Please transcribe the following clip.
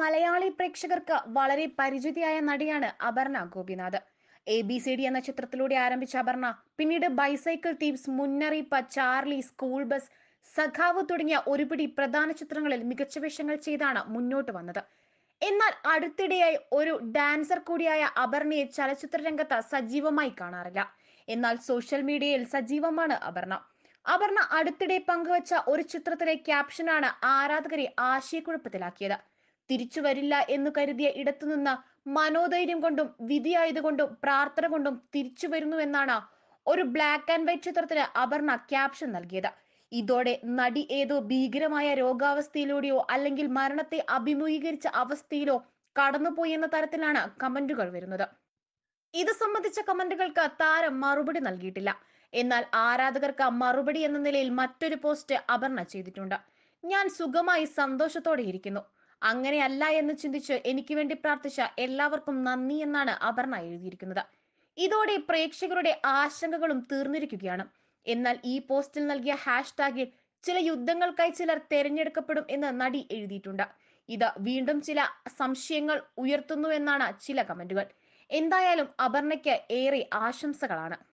മലയാളി പ്രേക്ഷകർക്ക് വളരെ പരിചിതിയായ നടിയാണ് Aparna Gopinath A B C D എന്ന ചിത്രത്തിലൂടെ ആരംഭിച്ച അപർണ പിന്നീട് bicycle thieves Munnariyippu Charlie school bus Sakhavu തുടങ്ങിയ ഒരുപിടി പ്രധാന ചിത്രങ്ങളിൽ മികച്ച വേഷങ്ങൾ ചെയ്താണ് മുന്നോട്ട് വന്നത് എന്നാൽ അടുത്തിടെയായി ഒരു ഡാൻസർ കൂടിയായ അപർണയെ ചലച്ചിത്ര രംഗത്ത് സജീവമായി കാണാറില്ല എന്നാൽ സോഷ്യൽ മീഡിയയിൽ സജീവമാണ് അപർണ അപർണ അടുത്തിടെ പങ്കുവച്ച ഒരു ചിത്രത്തിലെ ക്യാപ്ഷനാണ് ആരാധകരെ ആശയക്കുഴപ്പത്തിലാക്കിയത് തിരിച്ചു വരില്ല എന്ന് കരുതിയ ഇടത്തുനിന്ന് മനോധൈര്യം കൊണ്ടും വിധിയായതുകൊണ്ടും പ്രാർത്ഥന കൊണ്ടും തിരിച്ചു വരുന്നു എന്നാണ് ഒരു ബ്ലാക്ക് ആൻഡ് വൈറ്റ് ചിത്രത്തിന് അപർണ ക്യാപ്ഷൻ നൽകിയത് ഇതോടെ നടി ഏതോ ഭീകരമായ രോഗാവസ്ഥയിലൂടെയോ അല്ലെങ്കിൽ മരണത്തെ അഭിമുഖീകരിച്ച അവസ്ഥയിലോ കടന്നുപോയി എന്ന തരത്തിലാണ് കമന്റുകൾ വരുന്നത് ഇത് സംബന്ധിച്ച കമന്റുകൾക്ക് താരം മറുപടി നൽകിയിട്ടില്ല എന്നാൽ ആരാധകർക്ക് മറുപടി എന്ന നിലയിൽ മറ്റൊരു പോസ്റ്റ് അപർണ ചെയ്തിട്ടുണ്ട് ഞാൻ സുഖമായി സന്തോഷത്തോടെ ഇരിക്കുന്നു അങ്ങനെയല്ല എന്ന് ചിന്തിച്ച് എനിക്ക് വേണ്ടി പ്രാർത്ഥിച്ച എല്ലാവർക്കും നന്ദി എന്നാണ് അപർണ എഴുതിയിരിക്കുന്നത് ഇതോടെ പ്രേക്ഷകരുടെ ആശങ്കകളും തീർന്നിരിക്കുകയാണ് എന്നാൽ ഈ പോസ്റ്റിൽ നൽകിയ ഹാഷ്ടാഗിൽ ചില യുദ്ധങ്ങൾക്കായി ചിലർ തെരഞ്ഞെടുക്കപ്പെടും എന്ന് നടി എഴുതിയിട്ടുണ്ട് ഇത് വീണ്ടും ചില സംശയങ്ങൾ ഉയർത്തുന്നു എന്നാണ് ചില കമന്റുകൾ എന്തായാലും അപർണയ്ക്ക് ഏറെ ആശംസകളാണ്